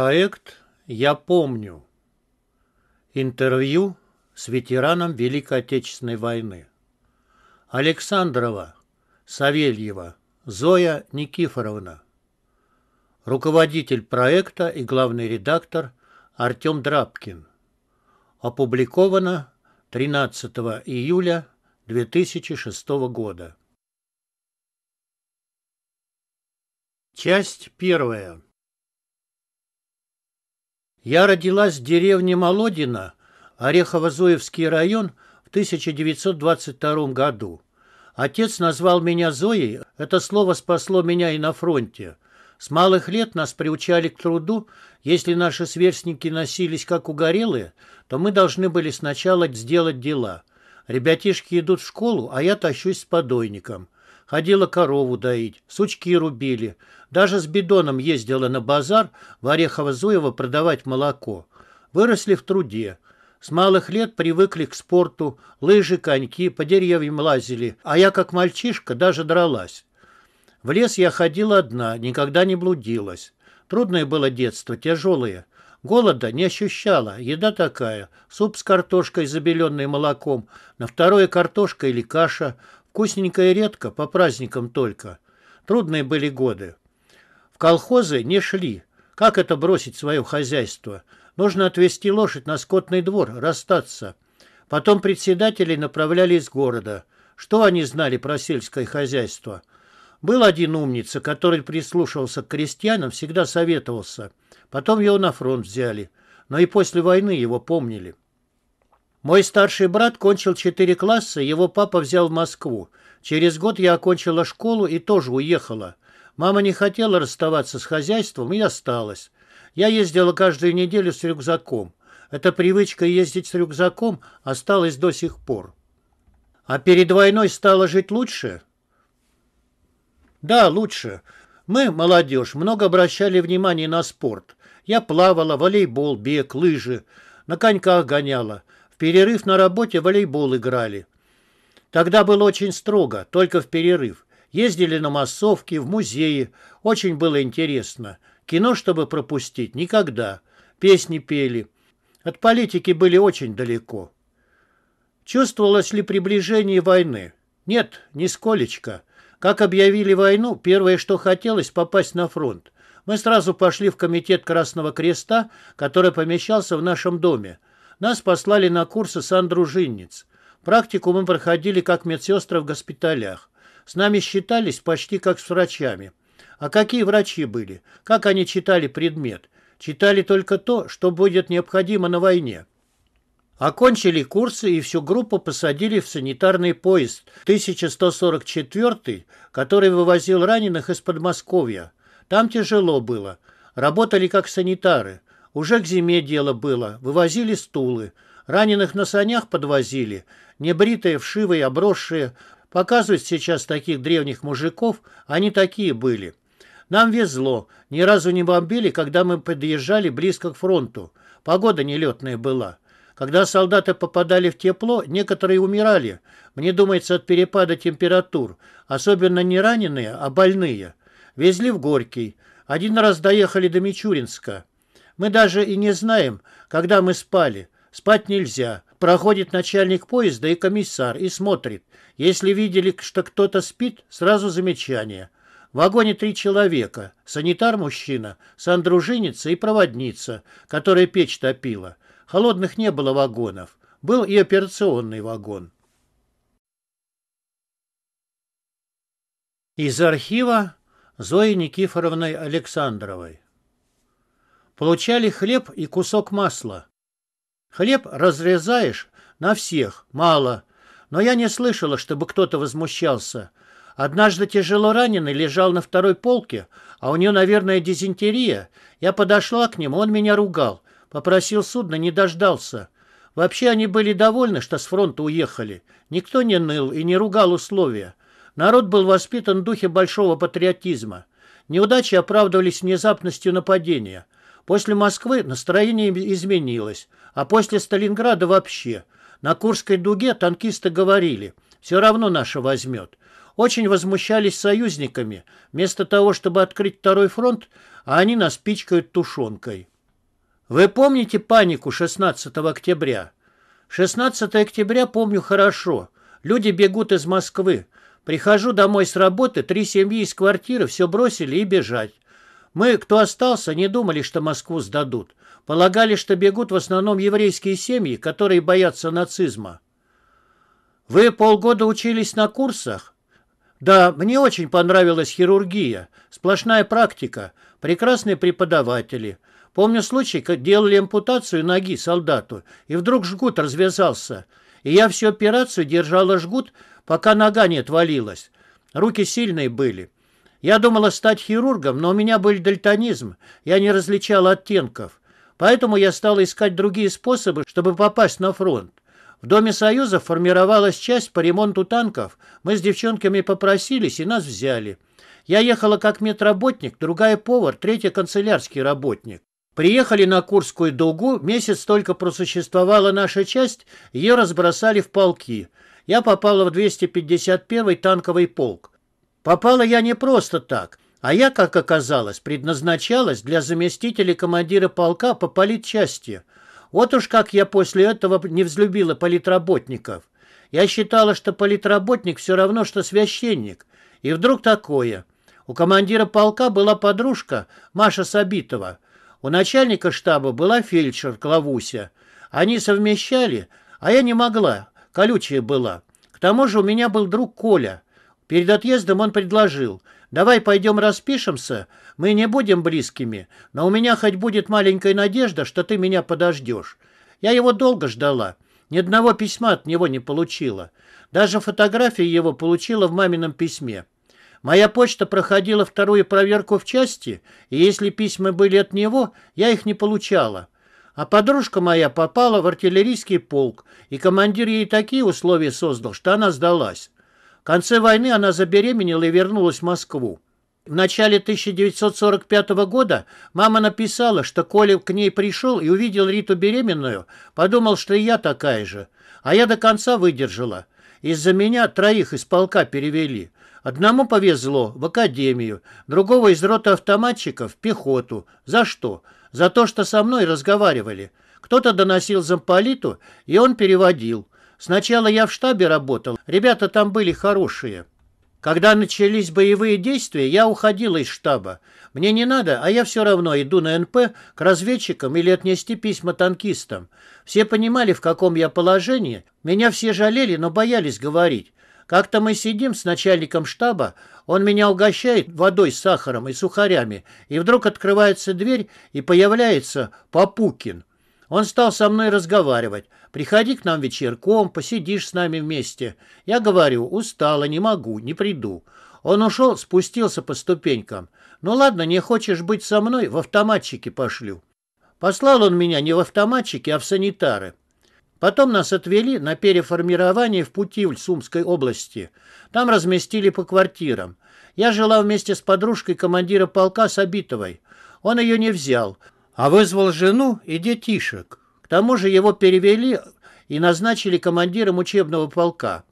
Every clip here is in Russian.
Проект «Я помню». Интервью с ветераном Великой Отечественной войны. Александрова, Савельева, Зоя Никифоровна. Руководитель проекта и главный редактор Артем Драбкин. Опубликовано 13 июля 2006 года. Часть первая. Я родилась в деревне Молодина, Орехово-Зуевский район, в 1922 году. Отец назвал меня Зоей, это слово спасло меня и на фронте. С малых лет нас приучали к труду, если наши сверстники носились как угорелые, то мы должны были сначала сделать дела. Ребятишки идут в школу, а я тащусь с подойником. Ходила корову доить, сучки рубили. Даже с бидоном ездила на базар в Орехово-Зуево продавать молоко. Выросли в труде. С малых лет привыкли к спорту, лыжи, коньки, по деревьям лазили, а я, как мальчишка, даже дралась. В лес я ходила одна, никогда не блудилась. Трудное было детство, тяжелое. Голода не ощущала, еда такая. Суп с картошкой, забеленной молоком, на второе картошка или каша, Вкусненькое редко, по праздникам только. Трудные были годы. В колхозы не шли. Как это бросить свое хозяйство? Нужно отвезти лошадь на скотный двор, расстаться. Потом председателей направляли из города. Что они знали про сельское хозяйство? Был один умница, который прислушивался к крестьянам, всегда советовался. Потом его на фронт взяли. Но и после войны его помнили. Мой старший брат кончил четыре класса, его папа взял в Москву. Через год я окончила школу и тоже уехала. Мама не хотела расставаться с хозяйством и осталась. Я ездила каждую неделю с рюкзаком. Эта привычка ездить с рюкзаком осталась до сих пор. А перед войной стало жить лучше? Да, лучше. Мы, молодежь, много обращали внимания на спорт. Я плавала, волейбол, бег, лыжи, на коньках гоняла – перерыв на работе волейбол играли. Тогда было очень строго, только в перерыв. Ездили на массовки, в музеи. Очень было интересно. Кино, чтобы пропустить, никогда. Песни пели. От политики были очень далеко. Чувствовалось ли приближение войны? Нет, нисколечко. Как объявили войну, первое, что хотелось, попасть на фронт. Мы сразу пошли в комитет Красного Креста, который помещался в нашем доме. Нас послали на курсы сандружинниц. Практику мы проходили как медсестры в госпиталях. С нами считались почти как с врачами. А какие врачи были? Как они читали предмет? Читали только то, что будет необходимо на войне. Окончили курсы и всю группу посадили в санитарный поезд 1144, который вывозил раненых из Подмосковья. Там тяжело было. Работали как санитары. Уже к зиме дело было. Вывозили стулы. Раненых на санях подвозили. Небритые, вшивые, обросшие. Показывают сейчас таких древних мужиков. Они такие были. Нам везло. Ни разу не бомбили, когда мы подъезжали близко к фронту. Погода нелетная была. Когда солдаты попадали в тепло, некоторые умирали. Мне думается, от перепада температур. Особенно не раненые, а больные. Везли в Горький. Один раз доехали до Мичуринска. Мы даже и не знаем, когда мы спали. Спать нельзя. Проходит начальник поезда и комиссар и смотрит. Если видели, что кто-то спит, сразу замечание. В вагоне три человека. Санитар-мужчина, сандруженица и проводница, которая печь топила. Холодных не было вагонов. Был и операционный вагон. Из архива Зои Никифоровны Александровой. Получали хлеб и кусок масла. Хлеб разрезаешь на всех, мало. Но я не слышала, чтобы кто-то возмущался. Однажды тяжело раненый лежал на второй полке, а у него, наверное, дизентерия. Я подошла к нему, он меня ругал. Попросил судно, не дождался. Вообще они были довольны, что с фронта уехали. Никто не ныл и не ругал условия. Народ был воспитан в духе большого патриотизма. Неудачи оправдывались внезапностью нападения – После Москвы настроение изменилось, а после Сталинграда вообще. На Курской дуге танкисты говорили, все равно наша возьмет. Очень возмущались союзниками. Вместо того, чтобы открыть второй фронт, а они нас пичкают тушенкой. Вы помните панику 16 октября? 16 октября помню хорошо. Люди бегут из Москвы. Прихожу домой с работы, три семьи из квартиры все бросили и бежать. Мы, кто остался, не думали, что Москву сдадут. Полагали, что бегут в основном еврейские семьи, которые боятся нацизма. Вы полгода учились на курсах? Да, мне очень понравилась хирургия. Сплошная практика. Прекрасные преподаватели. Помню случай, как делали ампутацию ноги солдату, и вдруг жгут развязался. И я всю операцию держала жгут, пока нога не отвалилась. Руки сильные были. Я думала стать хирургом, но у меня был дальтонизм, я не различала оттенков. Поэтому я стала искать другие способы, чтобы попасть на фронт. В Доме Союза формировалась часть по ремонту танков. Мы с девчонками попросились, и нас взяли. Я ехала как медработник, другая повар, третья канцелярский работник. Приехали на Курскую дугу, месяц только просуществовала наша часть, ее разбросали в полки. Я попала в 251-й танковый полк. Попала я не просто так, а я, как оказалось, предназначалась для заместителя командира полка по политчасти. Вот уж как я после этого не взлюбила политработников. Я считала, что политработник все равно, что священник. И вдруг такое. У командира полка была подружка Маша Сабитова. У начальника штаба была фельдшер Клавуся. Они совмещали, а я не могла. Колючая была. К тому же у меня был друг Коля – Перед отъездом он предложил, «Давай пойдем распишемся, мы не будем близкими, но у меня хоть будет маленькая надежда, что ты меня подождешь». Я его долго ждала, ни одного письма от него не получила. Даже фотографии его получила в мамином письме. Моя почта проходила вторую проверку в части, и если письма были от него, я их не получала. А подружка моя попала в артиллерийский полк, и командир ей такие условия создал, что она сдалась конце войны она забеременела и вернулась в Москву. В начале 1945 года мама написала, что Коля к ней пришел и увидел Риту беременную, подумал, что и я такая же. А я до конца выдержала. Из-за меня троих из полка перевели. Одному повезло в академию, другого из рота автоматчиков в пехоту. За что? За то, что со мной разговаривали. Кто-то доносил замполиту, и он переводил. Сначала я в штабе работал, ребята там были хорошие. Когда начались боевые действия, я уходил из штаба. Мне не надо, а я все равно иду на НП к разведчикам или отнести письма танкистам. Все понимали, в каком я положении. Меня все жалели, но боялись говорить. Как-то мы сидим с начальником штаба, он меня угощает водой с сахаром и сухарями, и вдруг открывается дверь, и появляется Попукин. Он стал со мной разговаривать. «Приходи к нам вечерком, посидишь с нами вместе». Я говорю, устала, не могу, не приду. Он ушел, спустился по ступенькам. «Ну ладно, не хочешь быть со мной, в автоматчике пошлю». Послал он меня не в автоматчики, а в санитары. Потом нас отвели на переформирование в пути в Сумской области. Там разместили по квартирам. Я жила вместе с подружкой командира полка Сабитовой. Он ее не взял а вызвал жену и детишек. К тому же его перевели и назначили командиром учебного полка.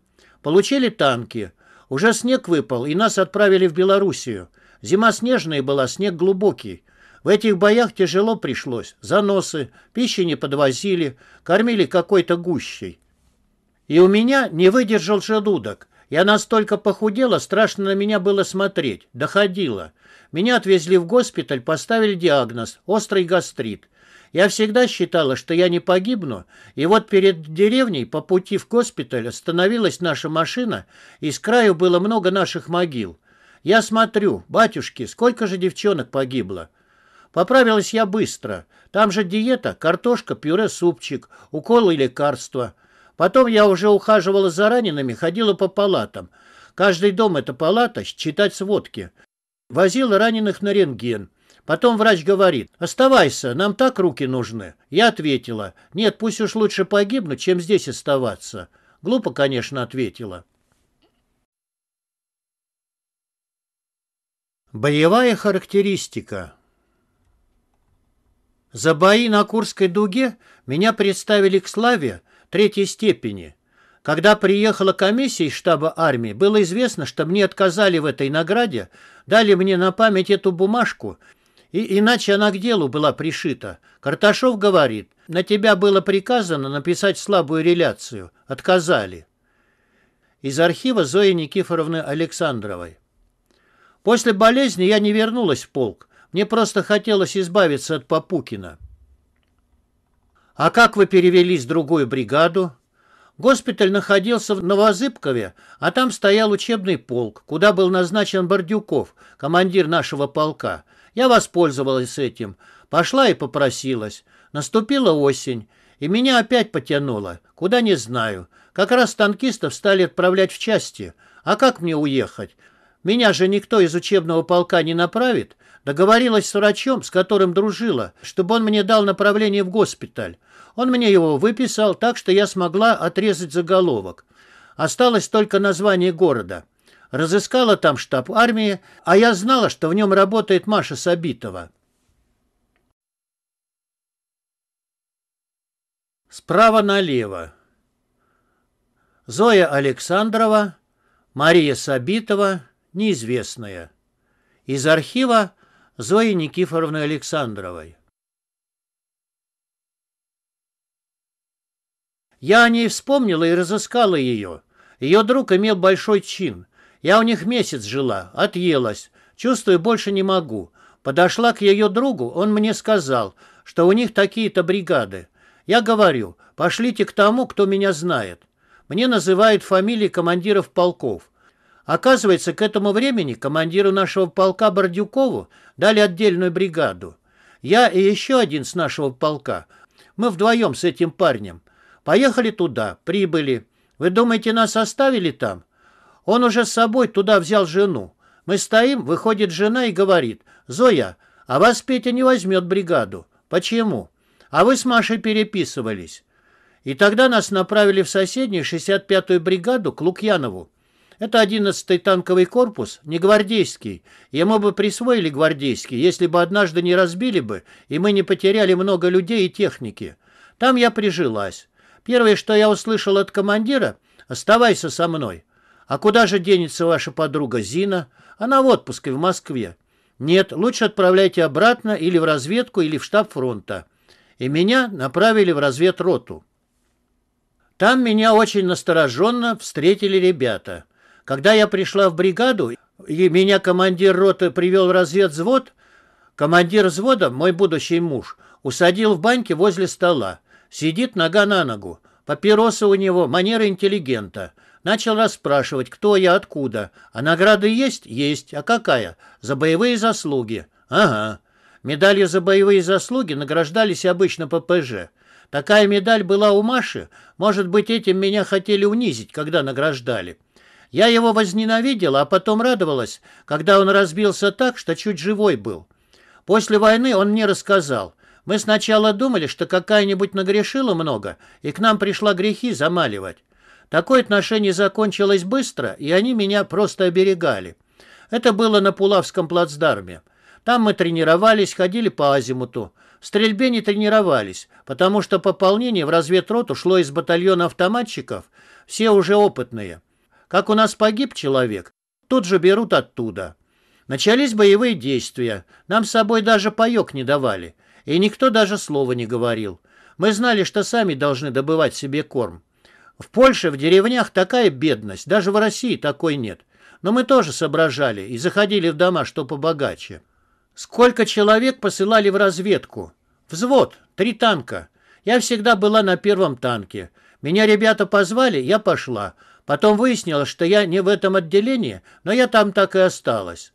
Получили танки. Уже снег выпал, и нас отправили в Белоруссию. Зима снежная была, снег глубокий. В этих боях тяжело пришлось. Заносы, пищи не подвозили, кормили какой-то гущей. И у меня не выдержал желудок. Я настолько похудела, страшно на меня было смотреть. Доходило. Меня отвезли в госпиталь, поставили диагноз – острый гастрит. Я всегда считала, что я не погибну, и вот перед деревней по пути в госпиталь остановилась наша машина, и с краю было много наших могил. Я смотрю, батюшки, сколько же девчонок погибло. Поправилась я быстро. Там же диета, картошка, пюре, супчик, уколы и лекарства. Потом я уже ухаживала за ранеными, ходила по палатам. Каждый дом — это палата, считать сводки. Возил раненых на рентген. Потом врач говорит, оставайся, нам так руки нужны. Я ответила, нет, пусть уж лучше погибну, чем здесь оставаться. Глупо, конечно, ответила. Боевая характеристика За бои на Курской дуге меня представили к славе третьей степени когда приехала комиссия из штаба армии, было известно, что мне отказали в этой награде, дали мне на память эту бумажку, и иначе она к делу была пришита. Карташов говорит, на тебя было приказано написать слабую реляцию. Отказали. Из архива Зои Никифоровны Александровой. После болезни я не вернулась в полк. Мне просто хотелось избавиться от Попукина. А как вы перевелись в другую бригаду? Госпиталь находился в Новозыбкове, а там стоял учебный полк, куда был назначен Бордюков, командир нашего полка. Я воспользовалась этим. Пошла и попросилась. Наступила осень, и меня опять потянуло. Куда не знаю. Как раз танкистов стали отправлять в части. А как мне уехать? Меня же никто из учебного полка не направит. Договорилась с врачом, с которым дружила, чтобы он мне дал направление в госпиталь. Он мне его выписал, так что я смогла отрезать заголовок. Осталось только название города. Разыскала там штаб армии, а я знала, что в нем работает Маша Сабитова. Справа налево. Зоя Александрова, Мария Сабитова, неизвестная. Из архива Зои Никифоровны Александровой. Я о ней вспомнила и разыскала ее. Ее друг имел большой чин. Я у них месяц жила, отъелась. Чувствую, больше не могу. Подошла к ее другу, он мне сказал, что у них такие-то бригады. Я говорю, пошлите к тому, кто меня знает. Мне называют фамилии командиров полков. Оказывается, к этому времени командиру нашего полка Бордюкову дали отдельную бригаду. Я и еще один с нашего полка. Мы вдвоем с этим парнем. Поехали туда, прибыли. Вы думаете, нас оставили там? Он уже с собой туда взял жену. Мы стоим, выходит жена и говорит, «Зоя, а вас Петя не возьмет бригаду. Почему? А вы с Машей переписывались». И тогда нас направили в соседнюю 65-ю бригаду к Лукьянову. Это 11-й танковый корпус, не гвардейский. Ему бы присвоили гвардейский, если бы однажды не разбили бы, и мы не потеряли много людей и техники. Там я прижилась. Первое, что я услышал от командира, оставайся со мной. А куда же денется ваша подруга Зина? Она в отпуске в Москве. Нет, лучше отправляйте обратно или в разведку, или в штаб фронта. И меня направили в разведроту. Там меня очень настороженно встретили ребята. Когда я пришла в бригаду, и меня командир роты привел в разведзвод, командир взвода, мой будущий муж, усадил в баньке возле стола. Сидит нога на ногу. Папиросы у него, манера интеллигента. Начал расспрашивать, кто я, откуда. А награды есть? Есть. А какая? За боевые заслуги. Ага. Медали за боевые заслуги награждались обычно ППЖ. Такая медаль была у Маши. Может быть, этим меня хотели унизить, когда награждали. Я его возненавидела, а потом радовалась, когда он разбился так, что чуть живой был. После войны он мне рассказал. Мы сначала думали, что какая-нибудь нагрешила много, и к нам пришла грехи замаливать. Такое отношение закончилось быстро, и они меня просто оберегали. Это было на Пулавском плацдарме. Там мы тренировались, ходили по азимуту. В стрельбе не тренировались, потому что пополнение в разведрот ушло из батальона автоматчиков, все уже опытные. Как у нас погиб человек, тут же берут оттуда. Начались боевые действия, нам с собой даже паёк не давали – и никто даже слова не говорил. Мы знали, что сами должны добывать себе корм. В Польше, в деревнях такая бедность, даже в России такой нет. Но мы тоже соображали и заходили в дома, что побогаче. Сколько человек посылали в разведку? Взвод, три танка. Я всегда была на первом танке. Меня ребята позвали, я пошла. Потом выяснилось, что я не в этом отделении, но я там так и осталась.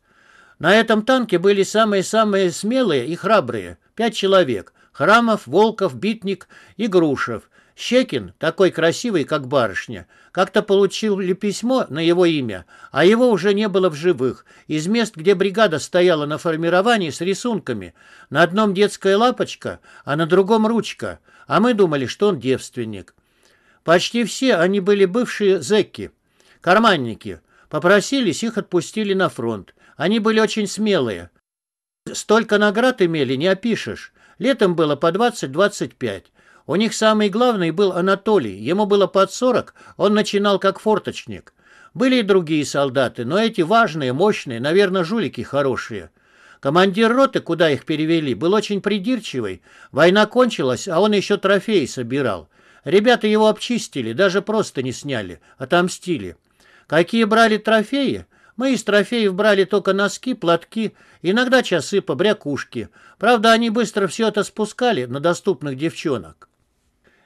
На этом танке были самые-самые смелые и храбрые. Пять человек. Храмов, Волков, Битник и Грушев. Щекин, такой красивый, как барышня, как-то получил ли письмо на его имя, а его уже не было в живых, из мест, где бригада стояла на формировании с рисунками. На одном детская лапочка, а на другом ручка, а мы думали, что он девственник. Почти все они были бывшие зэки, карманники. Попросились, их отпустили на фронт. Они были очень смелые. Столько наград имели, не опишешь. Летом было по 20-25. У них самый главный был Анатолий. Ему было под 40, он начинал как форточник. Были и другие солдаты, но эти важные, мощные, наверное, жулики хорошие. Командир роты, куда их перевели, был очень придирчивый. Война кончилась, а он еще трофеи собирал. Ребята его обчистили, даже просто не сняли, отомстили. Какие брали трофеи? Мы из трофеев брали только носки, платки, иногда часы, побрякушки. Правда, они быстро все это спускали на доступных девчонок.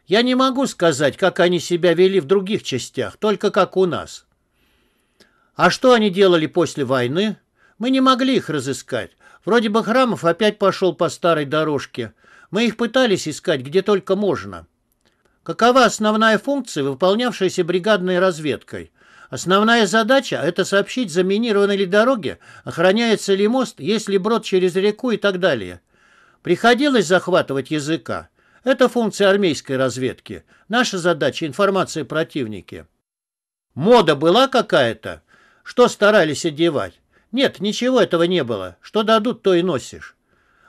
Я не могу сказать, как они себя вели в других частях, только как у нас. А что они делали после войны? Мы не могли их разыскать. Вроде бы Храмов опять пошел по старой дорожке. Мы их пытались искать где только можно. Какова основная функция, выполнявшаяся бригадной разведкой? Основная задача – это сообщить, заминированы ли дороги, охраняется ли мост, есть ли брод через реку и так далее. Приходилось захватывать языка. Это функция армейской разведки. Наша задача – информация о противнике. Мода была какая-то? Что старались одевать? Нет, ничего этого не было. Что дадут, то и носишь.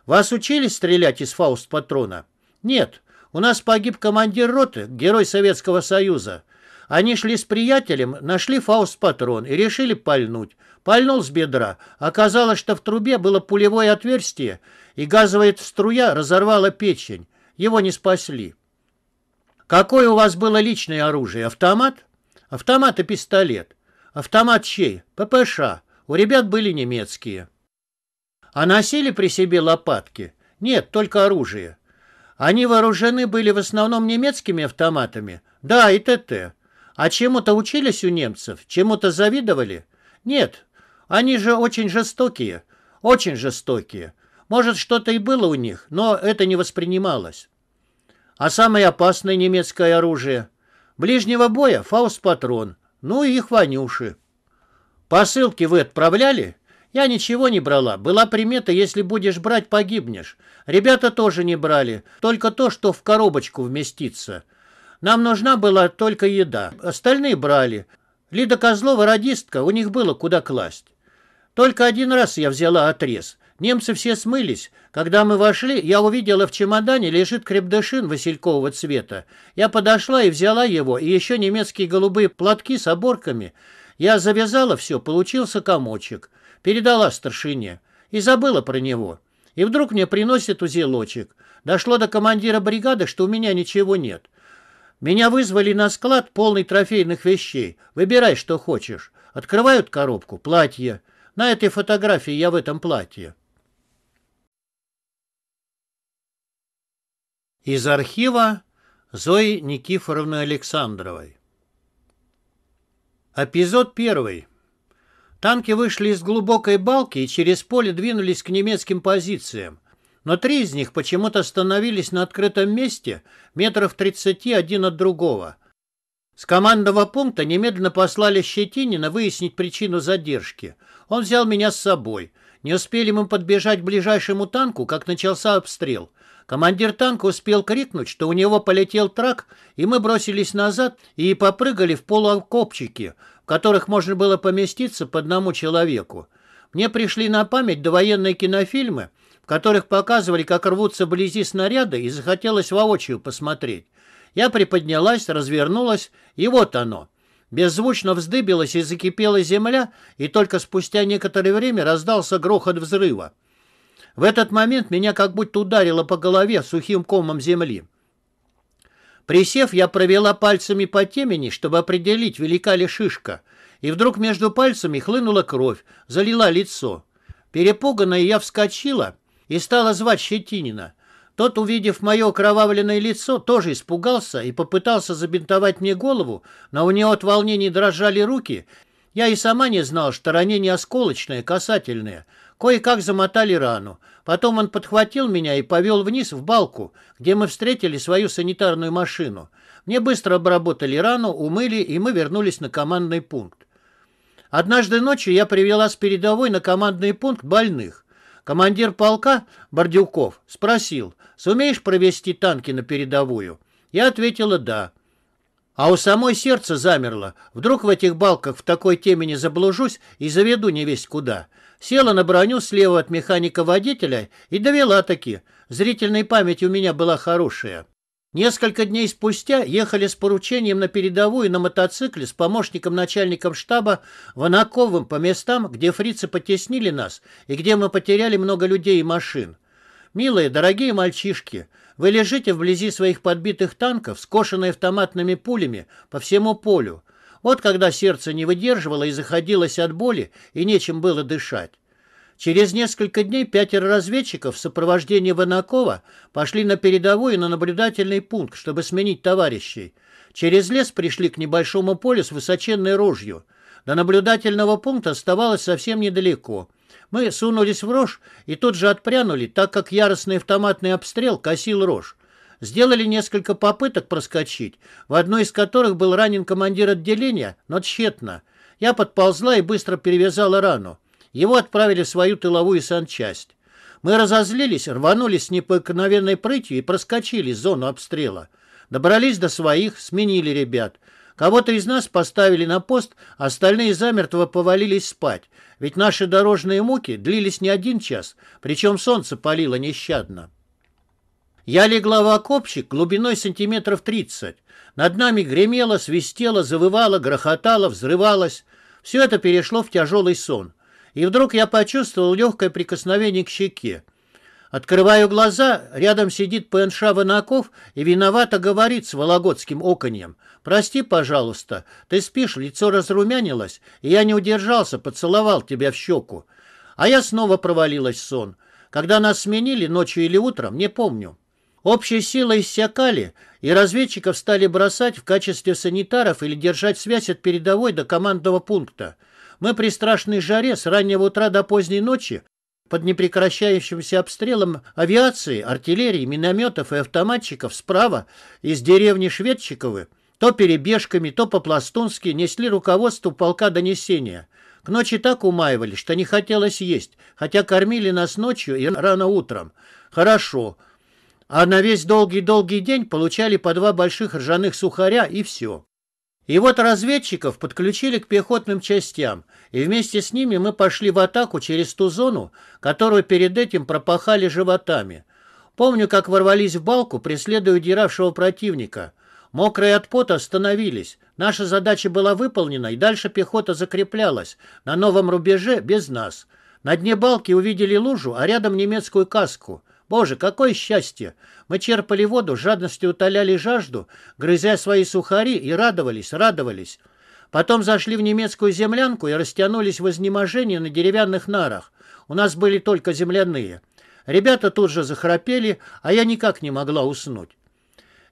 Вас учили стрелять из фауст-патрона? Нет. У нас погиб командир роты, герой Советского Союза. Они шли с приятелем, нашли фауст-патрон и решили пальнуть. Пальнул с бедра. Оказалось, что в трубе было пулевое отверстие, и газовая струя разорвала печень. Его не спасли. Какое у вас было личное оружие? Автомат? Автомат и пистолет. Автомат чей? ППШ. У ребят были немецкие. А носили при себе лопатки? Нет, только оружие. Они вооружены были в основном немецкими автоматами. Да, и ТТ. А чему-то учились у немцев? Чему-то завидовали? Нет. Они же очень жестокие. Очень жестокие. Может, что-то и было у них, но это не воспринималось. А самое опасное немецкое оружие? Ближнего боя фауст-патрон. Ну и их вонюши. Посылки вы отправляли? Я ничего не брала. Была примета, если будешь брать, погибнешь. Ребята тоже не брали. Только то, что в коробочку вместится. Нам нужна была только еда. Остальные брали. Лида Козлова, радистка, у них было куда класть. Только один раз я взяла отрез. Немцы все смылись. Когда мы вошли, я увидела в чемодане лежит крепдышин василькового цвета. Я подошла и взяла его, и еще немецкие голубые платки с оборками. Я завязала все, получился комочек. Передала старшине. И забыла про него. И вдруг мне приносят узелочек. Дошло до командира бригады, что у меня ничего нет. Меня вызвали на склад, полный трофейных вещей. Выбирай, что хочешь. Открывают коробку, платье. На этой фотографии я в этом платье. Из архива Зои Никифоровны Александровой. Эпизод первый. Танки вышли из глубокой балки и через поле двинулись к немецким позициям но три из них почему-то остановились на открытом месте метров тридцати один от другого. С командного пункта немедленно послали Щетинина выяснить причину задержки. Он взял меня с собой. Не успели мы подбежать к ближайшему танку, как начался обстрел. Командир танка успел крикнуть, что у него полетел трак, и мы бросились назад и попрыгали в полуокопчики, в которых можно было поместиться по одному человеку. Мне пришли на память довоенные кинофильмы которых показывали, как рвутся вблизи снаряды, и захотелось воочию посмотреть. Я приподнялась, развернулась, и вот оно. Беззвучно вздыбилась и закипела земля, и только спустя некоторое время раздался грохот взрыва. В этот момент меня как будто ударило по голове сухим комом земли. Присев, я провела пальцами по темени, чтобы определить, велика ли шишка, и вдруг между пальцами хлынула кровь, залила лицо. Перепуганная я вскочила и стала звать Щетинина. Тот, увидев мое кровавленное лицо, тоже испугался и попытался забинтовать мне голову, но у него от волнений дрожали руки. Я и сама не знала, что ранение осколочное, касательное. Кое-как замотали рану. Потом он подхватил меня и повел вниз в балку, где мы встретили свою санитарную машину. Мне быстро обработали рану, умыли, и мы вернулись на командный пункт. Однажды ночью я привела с передовой на командный пункт больных. Командир полка, Бордюков, спросил, сумеешь провести танки на передовую? Я ответила «да». А у самой сердце замерло. Вдруг в этих балках в такой теме заблужусь и заведу не весь куда. Села на броню слева от механика-водителя и довела таки. Зрительной памяти у меня была хорошая. Несколько дней спустя ехали с поручением на передовую на мотоцикле с помощником начальником штаба Ванаковым по местам, где фрицы потеснили нас и где мы потеряли много людей и машин. «Милые, дорогие мальчишки, вы лежите вблизи своих подбитых танков, скошенные автоматными пулями, по всему полю. Вот когда сердце не выдерживало и заходилось от боли, и нечем было дышать. Через несколько дней пятеро разведчиков в сопровождении Ванакова пошли на передовую на наблюдательный пункт, чтобы сменить товарищей. Через лес пришли к небольшому полю с высоченной рожью. До наблюдательного пункта оставалось совсем недалеко. Мы сунулись в рожь и тут же отпрянули, так как яростный автоматный обстрел косил рожь. Сделали несколько попыток проскочить, в одной из которых был ранен командир отделения, но тщетно. Я подползла и быстро перевязала рану. Его отправили в свою тыловую санчасть. Мы разозлились, рванулись с необыкновенной прытью и проскочили зону обстрела. Добрались до своих, сменили ребят. Кого-то из нас поставили на пост, остальные замертво повалились спать, ведь наши дорожные муки длились не один час, причем солнце палило нещадно. Я легла в окопчик глубиной сантиметров тридцать. Над нами гремело, свистело, завывало, грохотало, взрывалось. Все это перешло в тяжелый сон. И вдруг я почувствовал легкое прикосновение к щеке. Открываю глаза, рядом сидит ПНШ Ванаков и виновато говорит с вологодским оконьем. «Прости, пожалуйста, ты спишь, лицо разрумянилось, и я не удержался, поцеловал тебя в щеку». А я снова провалилась в сон. Когда нас сменили, ночью или утром, не помню. Общие силы иссякали, и разведчиков стали бросать в качестве санитаров или держать связь от передовой до командного пункта. Мы при страшной жаре с раннего утра до поздней ночи под непрекращающимся обстрелом авиации, артиллерии, минометов и автоматчиков справа из деревни Шведчиковы то перебежками, то по-пластунски несли руководству полка донесения. К ночи так умаивали, что не хотелось есть, хотя кормили нас ночью и рано утром. Хорошо. А на весь долгий-долгий день получали по два больших ржаных сухаря и все. И вот разведчиков подключили к пехотным частям, и вместе с ними мы пошли в атаку через ту зону, которую перед этим пропахали животами. Помню, как ворвались в балку, преследуя удиравшего противника. Мокрые от пота остановились. Наша задача была выполнена, и дальше пехота закреплялась на новом рубеже без нас. На дне балки увидели лужу, а рядом немецкую каску. Боже, какое счастье! Мы черпали воду, жадностью утоляли жажду, грызя свои сухари и радовались, радовались. Потом зашли в немецкую землянку и растянулись в изнеможении на деревянных нарах. У нас были только земляные. Ребята тут же захрапели, а я никак не могла уснуть.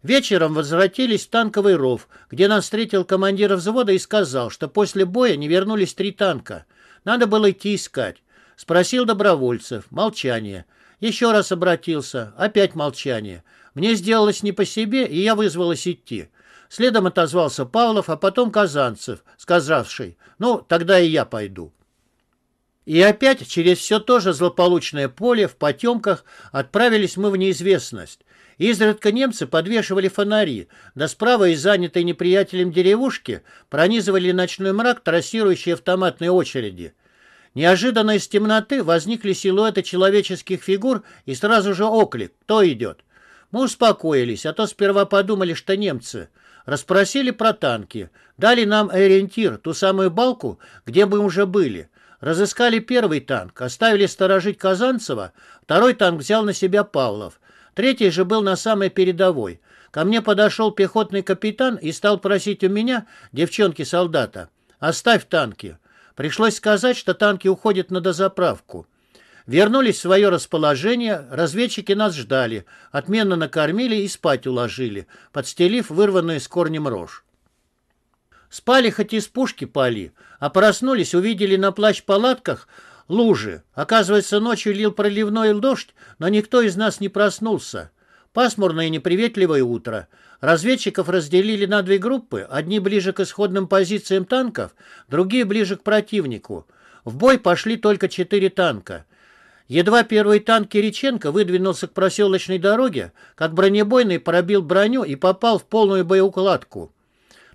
Вечером возвратились в танковый ров, где нас встретил командир взвода и сказал, что после боя не вернулись три танка. Надо было идти искать. Спросил добровольцев. Молчание. Еще раз обратился. Опять молчание. Мне сделалось не по себе, и я вызвалась идти. Следом отозвался Павлов, а потом Казанцев, сказавший, ну, тогда и я пойду. И опять через все то же злополучное поле в потемках отправились мы в неизвестность. Изредка немцы подвешивали фонари, да справа из занятой неприятелем деревушки пронизывали ночной мрак трассирующие автоматные очереди – Неожиданно из темноты возникли силуэты человеческих фигур и сразу же оклик «Кто идет?». Мы успокоились, а то сперва подумали, что немцы. Расспросили про танки, дали нам ориентир, ту самую балку, где мы уже были. Разыскали первый танк, оставили сторожить Казанцева, второй танк взял на себя Павлов. Третий же был на самой передовой. Ко мне подошел пехотный капитан и стал просить у меня, девчонки-солдата, «Оставь танки». Пришлось сказать, что танки уходят на дозаправку. Вернулись в свое расположение, разведчики нас ждали, отменно накормили и спать уложили, подстелив вырванную с корнем рожь. Спали хоть из пушки пали, а проснулись, увидели на плащ-палатках лужи. Оказывается, ночью лил проливной дождь, но никто из нас не проснулся. Пасмурное и неприветливое утро — Разведчиков разделили на две группы, одни ближе к исходным позициям танков, другие ближе к противнику. В бой пошли только четыре танка. Едва первый танк Кириченко выдвинулся к проселочной дороге, как бронебойный пробил броню и попал в полную боеукладку.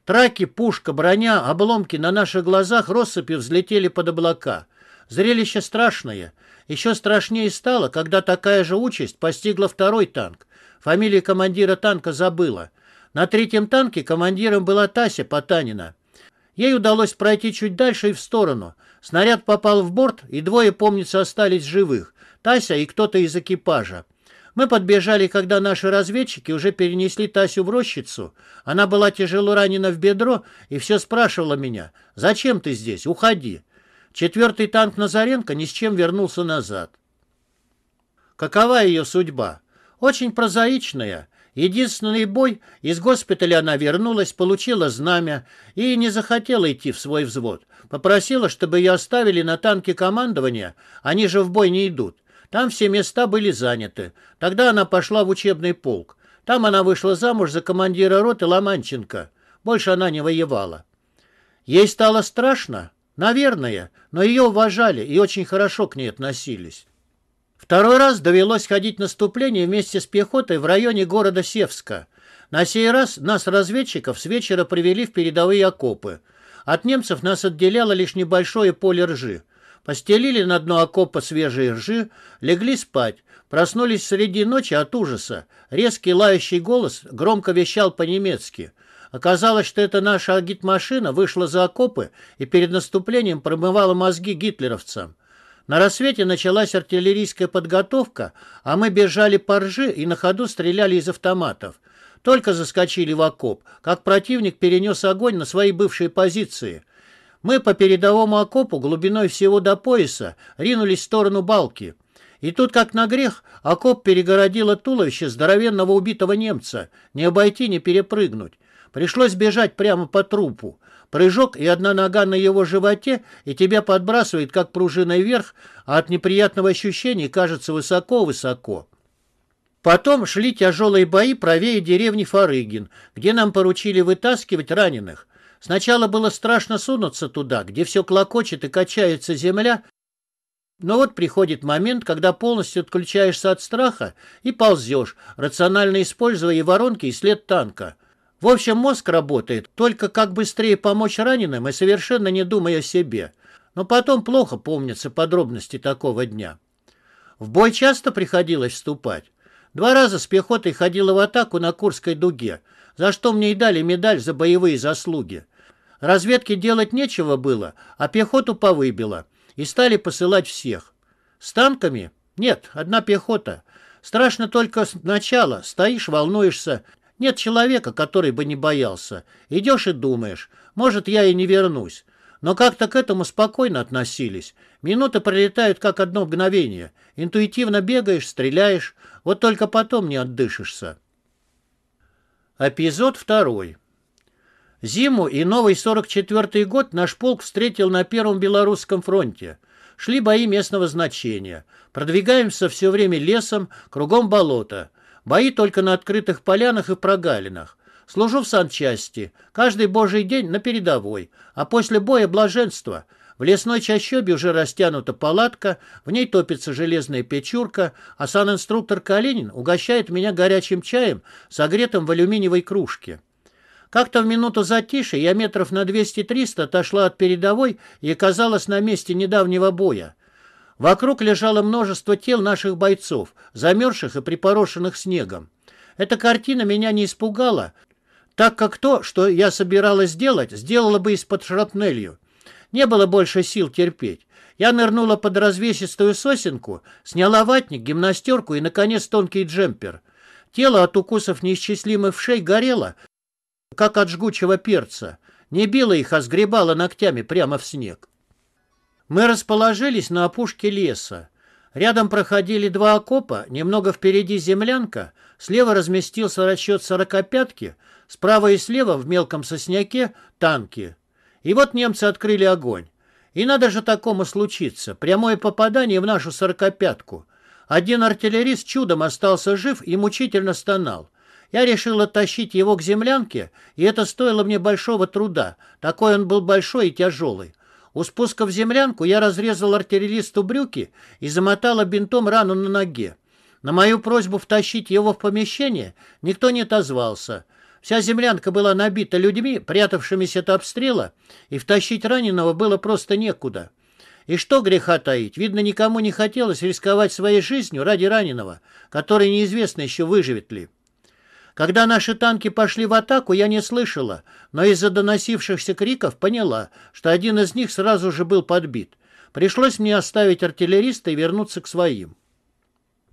Траки, пушка, броня, обломки на наших глазах россыпью взлетели под облака. Зрелище страшное. Еще страшнее стало, когда такая же участь постигла второй танк. Фамилию командира танка забыла. На третьем танке командиром была Тася Потанина. Ей удалось пройти чуть дальше и в сторону. Снаряд попал в борт, и двое, помнится, остались живых. Тася и кто-то из экипажа. Мы подбежали, когда наши разведчики уже перенесли Тасю в рощицу. Она была тяжело ранена в бедро и все спрашивала меня, «Зачем ты здесь? Уходи!» Четвертый танк Назаренко ни с чем вернулся назад. Какова ее судьба? Очень прозаичная. Единственный бой, из госпиталя она вернулась, получила знамя и не захотела идти в свой взвод. Попросила, чтобы ее оставили на танке командования, они же в бой не идут. Там все места были заняты. Тогда она пошла в учебный полк. Там она вышла замуж за командира роты Ломанченко. Больше она не воевала. Ей стало страшно? Наверное, но ее уважали и очень хорошо к ней относились. Второй раз довелось ходить наступление вместе с пехотой в районе города Севска. На сей раз нас, разведчиков, с вечера привели в передовые окопы. От немцев нас отделяло лишь небольшое поле ржи. Постелили на дно окопа свежие ржи, легли спать. Проснулись среди ночи от ужаса. Резкий лающий голос громко вещал по-немецки. Оказалось, что это наша агитмашина вышла за окопы и перед наступлением промывала мозги гитлеровцам. На рассвете началась артиллерийская подготовка, а мы бежали по ржи и на ходу стреляли из автоматов. Только заскочили в окоп, как противник перенес огонь на свои бывшие позиции. Мы по передовому окопу глубиной всего до пояса ринулись в сторону балки. И тут, как на грех, окоп перегородило туловище здоровенного убитого немца. Не обойти, не перепрыгнуть. Пришлось бежать прямо по трупу. Прыжок и одна нога на его животе, и тебя подбрасывает, как пружиной вверх, а от неприятного ощущения кажется высоко-высоко. Потом шли тяжелые бои правее деревни Фарыгин, где нам поручили вытаскивать раненых. Сначала было страшно сунуться туда, где все клокочет и качается земля, но вот приходит момент, когда полностью отключаешься от страха и ползешь, рационально используя и воронки, и след танка. В общем, мозг работает только как быстрее помочь раненым и совершенно не думая о себе. Но потом плохо помнятся подробности такого дня. В бой часто приходилось вступать. Два раза с пехотой ходила в атаку на Курской дуге, за что мне и дали медаль за боевые заслуги. Разведки делать нечего было, а пехоту повыбило, и стали посылать всех. С танками? Нет, одна пехота. Страшно только сначала, стоишь, волнуешься, нет человека, который бы не боялся. Идешь и думаешь, может, я и не вернусь. Но как-то к этому спокойно относились. Минуты пролетают как одно мгновение. Интуитивно бегаешь, стреляешь, вот только потом не отдышишься. Эпизод второй. Зиму и новый 44-й год наш полк встретил на Первом Белорусском фронте. Шли бои местного значения. Продвигаемся все время лесом, кругом болото. Бои только на открытых полянах и прогалинах. Служу в санчасти. Каждый божий день на передовой. А после боя блаженство. В лесной чащобе уже растянута палатка, в ней топится железная печурка, а санинструктор Калинин угощает меня горячим чаем, согретым в алюминиевой кружке. Как-то в минуту затишья я метров на 200-300 отошла от передовой и оказалась на месте недавнего боя. Вокруг лежало множество тел наших бойцов, замерзших и припорошенных снегом. Эта картина меня не испугала, так как то, что я собиралась сделать, сделала бы из-под шрапнелью. Не было больше сил терпеть. Я нырнула под развесистую сосенку, сняла ватник, гимнастерку и, наконец, тонкий джемпер. Тело от укусов неисчислимых вшей горело, как от жгучего перца. Не била их, а сгребала ногтями прямо в снег. Мы расположились на опушке леса. Рядом проходили два окопа, немного впереди землянка, слева разместился расчет сорокопятки, справа и слева в мелком сосняке танки. И вот немцы открыли огонь. И надо же такому случиться, прямое попадание в нашу сорокопятку. Один артиллерист чудом остался жив и мучительно стонал. Я решил оттащить его к землянке, и это стоило мне большого труда, такой он был большой и тяжелый. У спуска в землянку я разрезал артиллеристу брюки и замотала бинтом рану на ноге. На мою просьбу втащить его в помещение никто не отозвался. Вся землянка была набита людьми, прятавшимися от обстрела, и втащить раненого было просто некуда. И что греха таить, видно, никому не хотелось рисковать своей жизнью ради раненого, который неизвестно еще выживет ли. Когда наши танки пошли в атаку, я не слышала, но из-за доносившихся криков поняла, что один из них сразу же был подбит. Пришлось мне оставить артиллериста и вернуться к своим.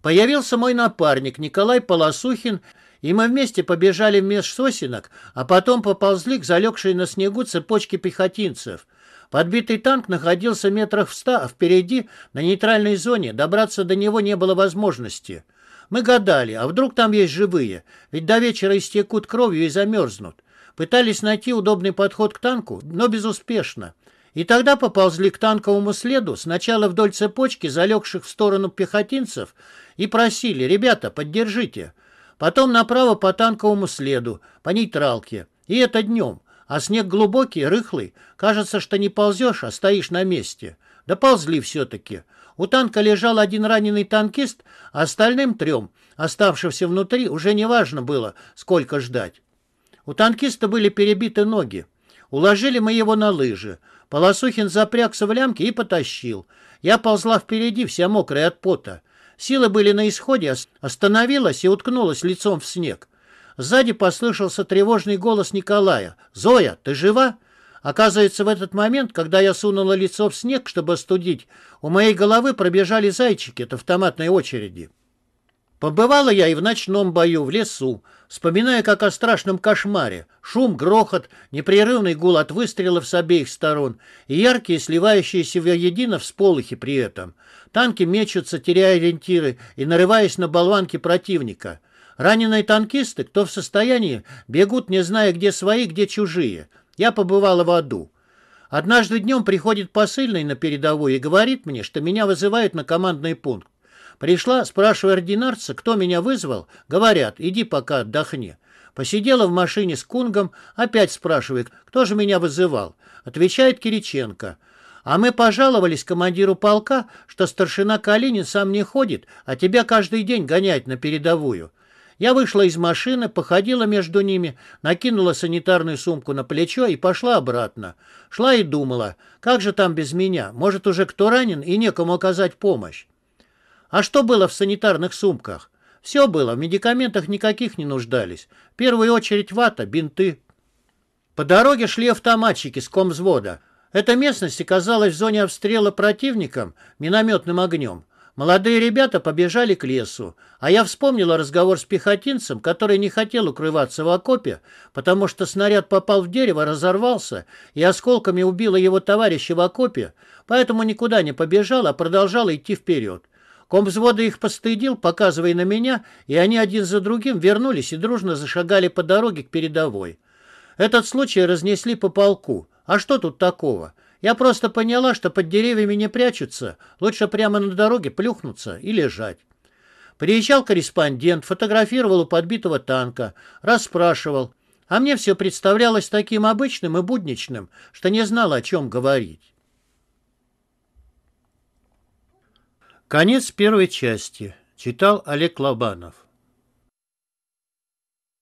Появился мой напарник Николай Полосухин, и мы вместе побежали в сосенок, а потом поползли к залегшей на снегу цепочке пехотинцев. Подбитый танк находился метрах в ста, а впереди, на нейтральной зоне, добраться до него не было возможности. Мы гадали, а вдруг там есть живые, ведь до вечера истекут кровью и замерзнут. Пытались найти удобный подход к танку, но безуспешно. И тогда поползли к танковому следу, сначала вдоль цепочки залегших в сторону пехотинцев, и просили «Ребята, поддержите». Потом направо по танковому следу, по нейтралке. И это днем. А снег глубокий, рыхлый. Кажется, что не ползешь, а стоишь на месте. Доползли все-таки. У танка лежал один раненый танкист, а остальным трем, оставшимся внутри, уже не важно было, сколько ждать. У танкиста были перебиты ноги. Уложили мы его на лыжи. Полосухин запрягся в лямки и потащил. Я ползла впереди, вся мокрая от пота. Силы были на исходе, остановилась и уткнулась лицом в снег. Сзади послышался тревожный голос Николая. «Зоя, ты жива?» Оказывается, в этот момент, когда я сунула лицо в снег, чтобы остудить, у моей головы пробежали зайчики от автоматной очереди. Побывала я и в ночном бою, в лесу, вспоминая, как о страшном кошмаре. Шум, грохот, непрерывный гул от выстрелов с обеих сторон и яркие, сливающиеся воедино всполохи при этом. Танки мечутся, теряя ориентиры и нарываясь на болванки противника. Раненые танкисты, кто в состоянии, бегут, не зная, где свои, где чужие. Я побывала в аду. Однажды днем приходит посыльный на передовую и говорит мне, что меня вызывают на командный пункт. Пришла, спрашивая ординарца, кто меня вызвал. Говорят, иди пока отдохни. Посидела в машине с Кунгом, опять спрашивает, кто же меня вызывал. Отвечает Кириченко. А мы пожаловались командиру полка, что старшина Калинин сам не ходит, а тебя каждый день гонять на передовую. Я вышла из машины, походила между ними, накинула санитарную сумку на плечо и пошла обратно. Шла и думала, как же там без меня? Может, уже кто ранен и некому оказать помощь? А что было в санитарных сумках? Все было, в медикаментах никаких не нуждались. В первую очередь вата, бинты. По дороге шли автоматчики с комвзвода. Эта местность оказалась в зоне обстрела противником минометным огнем. Молодые ребята побежали к лесу, а я вспомнила разговор с пехотинцем, который не хотел укрываться в окопе, потому что снаряд попал в дерево, разорвался и осколками убило его товарища в окопе, поэтому никуда не побежал, а продолжал идти вперед. Комбзвода их постыдил, показывая на меня, и они один за другим вернулись и дружно зашагали по дороге к передовой. Этот случай разнесли по полку. А что тут такого? Я просто поняла, что под деревьями не прячутся, лучше прямо на дороге плюхнуться и лежать. Приезжал корреспондент, фотографировал у подбитого танка, расспрашивал. А мне все представлялось таким обычным и будничным, что не знала, о чем говорить. Конец первой части. Читал Олег Лобанов.